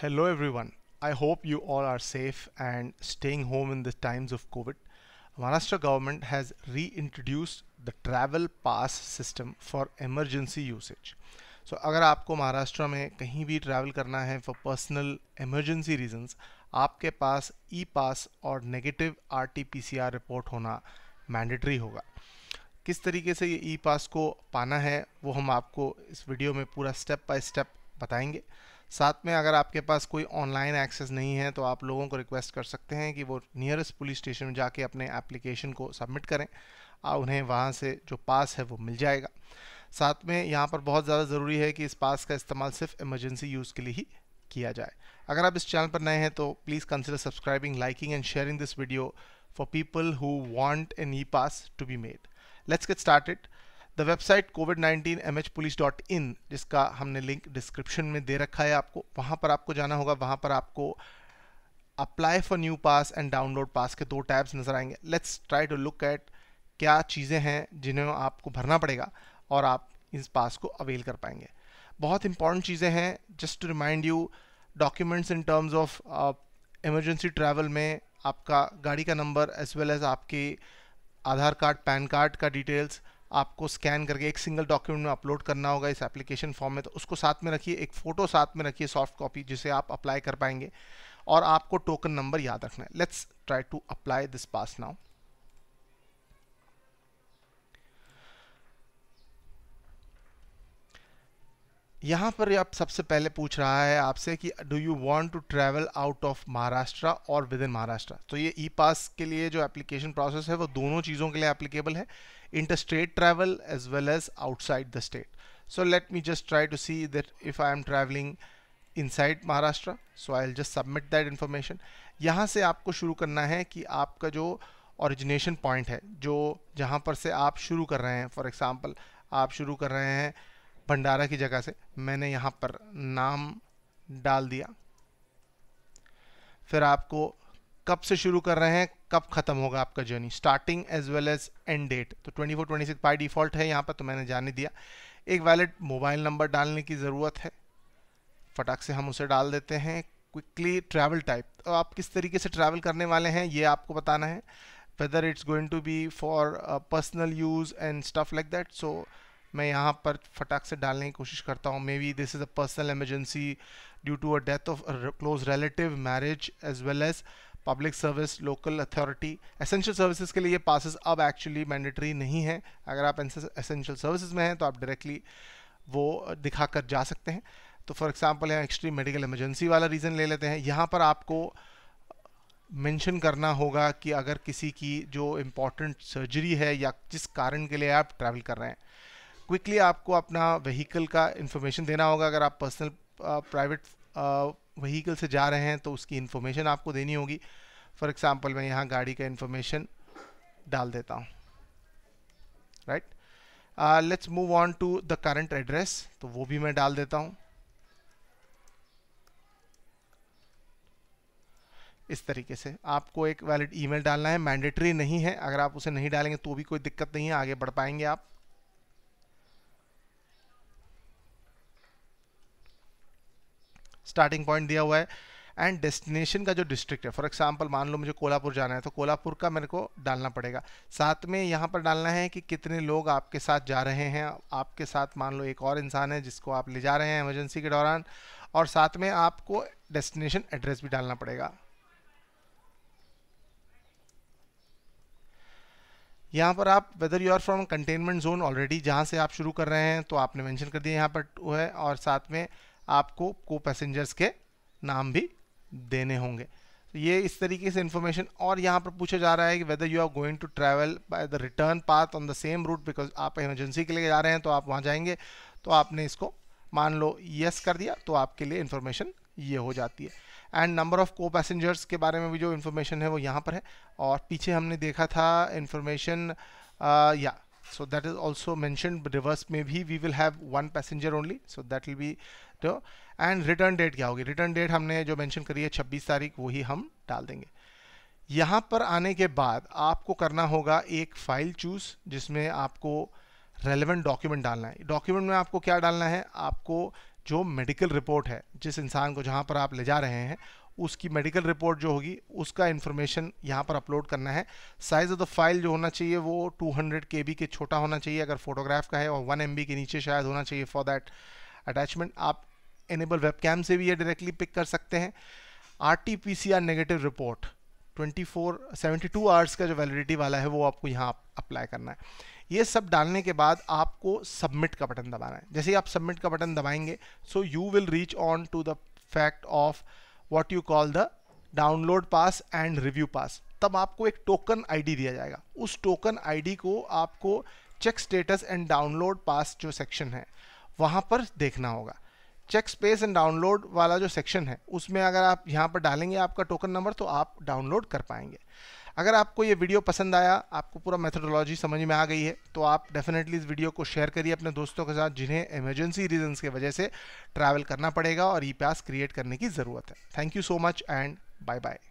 Hello everyone. I hope you all are safe and staying home in the times of COVID. Maharashtra government has reintroduced the travel pass system for emergency usage. So so, अगर आपको महाराष्ट्र में कहीं भी travel करना है for personal emergency reasons आपके पास e pass और negative RTPCR report होना मैंडेटरी होगा किस तरीके से ये ई पास को पाना है वो हम आपको इस वीडियो में पूरा स्टेप बाय स्टेप बताएंगे साथ में अगर आपके पास कोई ऑनलाइन एक्सेस नहीं है तो आप लोगों को रिक्वेस्ट कर सकते हैं कि वो नियरेस्ट पुलिस स्टेशन में जाके अपने एप्लीकेशन को सबमिट करें और उन्हें वहाँ से जो पास है वो मिल जाएगा साथ में यहाँ पर बहुत ज़्यादा ज़रूरी है कि इस पास का इस्तेमाल सिर्फ इमरजेंसी यूज़ के लिए ही किया जाए अगर आप इस चैनल पर नए हैं तो please consider subscribing liking and sharing this video for people who want an e pass to be made let's get started. The website covid nineteen M H police dot in जिसका हमने link description में दे रखा है आपको वहाँ पर आपको जाना होगा वहाँ पर आपको apply for new pass and download pass के दो टैब्स नज़र आएंगे let's try to look at क्या चीज़ें हैं जिन्हें आपको भरना पड़ेगा और आप इस पास को अवेल कर पाएंगे बहुत इंपॉर्टेंट चीज़ें हैं just to remind you documents in terms of emergency travel में आपका गाड़ी का नंबर एज वेल एज़ आपके आधार कार्ड पैन कार्ड का डिटेल्स आपको स्कैन करके एक सिंगल डॉक्यूमेंट में अपलोड करना होगा इस एप्लीकेशन फॉर्म में तो उसको साथ में रखिए एक फ़ोटो साथ में रखिए सॉफ्ट कॉपी जिसे आप अप्लाई कर पाएंगे और आपको टोकन नंबर याद रखना है let's try to apply this pass now यहाँ पर आप सबसे पहले पूछ रहा है आपसे कि do you want to travel out of Maharashtra और विद इन महाराष्ट्र तो ये ई पास के लिए जो एप्लीकेशन प्रोसेस है वो दोनों चीज़ों के लिए एप्लीकेबल है inter state travel as well as outside the state so let me just try to see that if I am travelling inside Maharashtra so I'll just submit that information यहाँ से आपको शुरू करना है कि आपका जो ओरिजिनेशन पॉइंट है जो जहाँ पर से आप शुरू कर रहे हैं फॉर एग्ज़ाम्पल आप शुरू कर रहे हैं भंडारा की जगह से मैंने यहाँ पर नाम डाल दिया फिर आपको कब से शुरू कर रहे हैं कब खत्म होगा आपका journey starting as well as end date तो 24 26 बाय डिफॉल्ट है यहाँ पर तो मैंने जाने दिया एक वैलिड मोबाइल नंबर डालने की ज़रूरत है फटाक से हम उसे डाल देते हैं क्विकली ट्रैवल टाइप तो आप किस तरीके से ट्रैवल करने वाले हैं ये आपको बताना है whether it's going to be for personal use and stuff like that सो मैं यहाँ पर फटाक से डालने की कोशिश करता हूँ maybe this is a personal emergency due to a death of close relative marriage as well as public service local authority essential services के लिए ये पासेस अब एक्चुअली मैंडेटरी नहीं है अगर आप एसेंशियल सर्विसेज में हैं तो आप डायरेक्टली वो दिखा कर जा सकते हैं तो फॉर एग्ज़ाम्पल यहाँ एक्सट्रीम मेडिकल इमरजेंसी वाला रीज़न ले लेते हैं यहाँ पर आपको मेंशन करना होगा कि अगर किसी की जो इम्पोर्टेंट सर्जरी है या जिस कारण के लिए आप ट्रैवल कर रहे हैं क्विकली आपको अपना व्हीकल का इंफॉर्मेशन देना होगा अगर आप पर्सनल प्राइवेट व्हीकल से जा रहे हैं तो उसकी इन्फॉर्मेशन आपको देनी होगी फॉर एग्ज़ाम्पल मैं यहाँ गाड़ी का इन्फॉर्मेशन डाल देता हूँ right let's move on to the current address तो वो भी मैं डाल देता हूँ इस तरीके से आपको एक वैलिड ईमेल डालना है मैंडेटरी नहीं है अगर आप उसे नहीं डालेंगे तो भी कोई दिक्कत नहीं है आगे बढ़ पाएंगे आप स्टार्टिंग पॉइंट दिया हुआ है एंड डेस्टिनेशन का जो डिस्ट्रिक्ट है फॉर एग्जाम्पल मान लो मुझे कोल्हापुर जाना है तो कोल्हापुर का मेरे को डालना पड़ेगा साथ में यहाँ पर डालना है कि कितने लोग आपके साथ जा रहे हैं आपके साथ मान लो एक और इंसान है जिसको आप ले जा रहे हैं इमरजेंसी के दौरान और साथ में आपको डेस्टिनेशन एड्रेस भी डालना पड़ेगा यहाँ पर आप whether you are from containment zone already जहाँ से आप शुरू कर रहे हैं तो आपने मैंशन कर दिया यहाँ पर है और साथ में आपको को पैसेंजर्स के नाम भी देने होंगे ये इस तरीके से इन्फॉर्मेशन और यहाँ पर पूछा जा रहा है कि whether you are going to travel by the return path on the same route because आप इमरजेंसी के लिए जा रहे हैं तो आप वहाँ जाएंगे तो आपने इसको मान लो यस कर दिया तो आपके लिए इन्फॉर्मेशन ये हो जाती है एंड नंबर ऑफ़ को पैसेंजर्स के बारे में भी जो इन्फॉर्मेशन है वो यहाँ पर है और पीछे हमने देखा था इन्फॉर्मेशन या so that is also mention reverse में भी we will have one passenger only so that will be हो एंड रिटर्न डेट क्या होगी रिटर्न डेट हमने जो मैंशन करी है छब्बीस तारीख वही हम डाल देंगे यहाँ पर आने के बाद आपको करना होगा एक फाइल चूज जिसमें आपको रेलेवेंट डॉक्यूमेंट डालना है डॉक्यूमेंट में आपको क्या डालना है आपको जो मेडिकल रिपोर्ट है जिस इंसान को जहाँ पर आप ले जा रहे हैं उसकी मेडिकल रिपोर्ट जो होगी उसका इन्फॉर्मेशन यहाँ पर अपलोड करना है साइज़ ऑफ द फाइल जो होना चाहिए वो 200 हंड्रेड के बी के छोटा होना चाहिए अगर फोटोग्राफ का है और 1 एम के नीचे शायद होना चाहिए फॉर दैट अटैचमेंट आप एनेबल वेबकैम से भी ये डायरेक्टली पिक कर सकते हैं R T P C R negative report 24 72 hours का जो वैलिडिटी वाला है वो आपको यहाँ अप्लाई करना है ये सब डालने के बाद आपको सबमिट का बटन दबाना है जैसे ही आप सबमिट का बटन दबाएंगे so you will reach on to the fact of what you call the download pass and review pass तब आपको एक टोकन आईडी दिया जाएगा उस टोकन आईडी को आपको check status and download pass जो सेक्शन है वहाँ पर देखना होगा चेक स्पेस एंड डाउनलोड वाला जो सेक्शन है उसमें अगर आप यहाँ पर डालेंगे आपका टोकन नंबर तो आप डाउनलोड कर पाएंगे अगर आपको ये वीडियो पसंद आया आपको पूरा मेथोडोलॉजी समझ में आ गई है तो आप डेफिनेटली इस वीडियो को शेयर करिए अपने दोस्तों के साथ जिन्हें इमरजेंसी रीजंस के वजह से ट्रैवल करना पड़ेगा और ई पास क्रिएट करने की ज़रूरत है thank you so much and bye bye